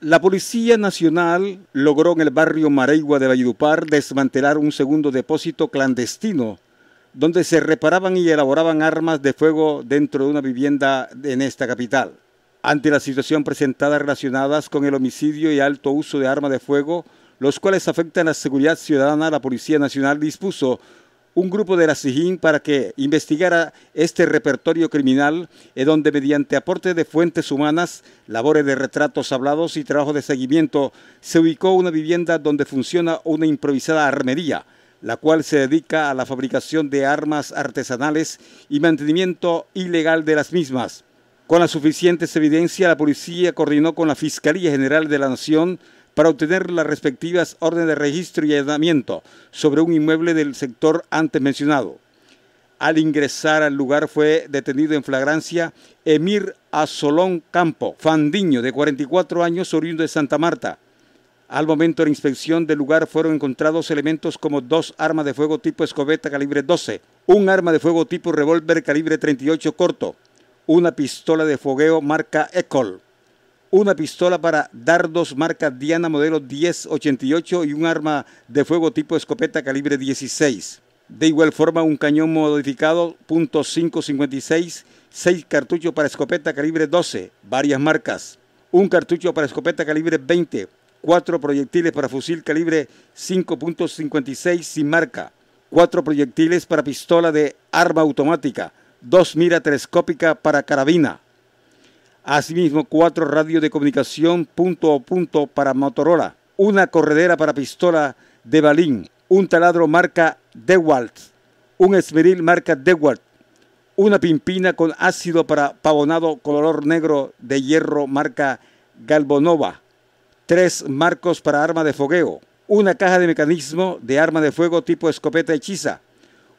La Policía Nacional logró en el barrio Mareigua de Valledupar desmantelar un segundo depósito clandestino donde se reparaban y elaboraban armas de fuego dentro de una vivienda en esta capital. Ante la situación presentada relacionadas con el homicidio y alto uso de armas de fuego, los cuales afectan la seguridad ciudadana, la Policía Nacional dispuso un grupo de la SIJIN para que investigara este repertorio criminal, en eh, donde mediante aporte de fuentes humanas, labores de retratos hablados y trabajo de seguimiento, se ubicó una vivienda donde funciona una improvisada armería, la cual se dedica a la fabricación de armas artesanales y mantenimiento ilegal de las mismas. Con las suficientes evidencias, la policía coordinó con la Fiscalía General de la Nación para obtener las respectivas órdenes de registro y allanamiento sobre un inmueble del sector antes mencionado. Al ingresar al lugar fue detenido en flagrancia Emir Azolón Campo, fandiño de 44 años, oriundo de Santa Marta. Al momento de la inspección del lugar fueron encontrados elementos como dos armas de fuego tipo escobeta calibre 12, un arma de fuego tipo revólver calibre 38 corto, una pistola de fogueo marca Ecol, una pistola para dardos marca Diana modelo 1088 y un arma de fuego tipo escopeta calibre 16. De igual forma, un cañón modificado .556, 6 cartuchos para escopeta calibre 12, varias marcas, un cartucho para escopeta calibre 20, 4 proyectiles para fusil calibre 5.56 sin marca, 4 proyectiles para pistola de arma automática, dos mira telescópica para carabina, Asimismo, cuatro radios de comunicación punto a punto para Motorola, una corredera para pistola de Balín, un taladro marca Dewalt, un esmeril marca Dewalt, una pimpina con ácido para pavonado color negro de hierro marca Galbonova, tres marcos para arma de fogueo, una caja de mecanismo de arma de fuego tipo escopeta hechiza,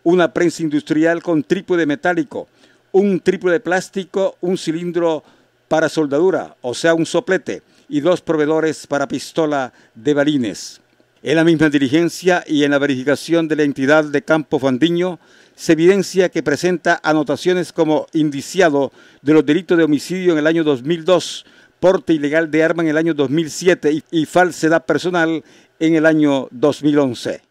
una prensa industrial con trípode metálico, un trípode plástico, un cilindro para soldadura, o sea, un soplete, y dos proveedores para pistola de balines. En la misma diligencia y en la verificación de la entidad de Campo Fandiño, se evidencia que presenta anotaciones como indiciado de los delitos de homicidio en el año 2002, porte ilegal de arma en el año 2007 y, y falsedad personal en el año 2011.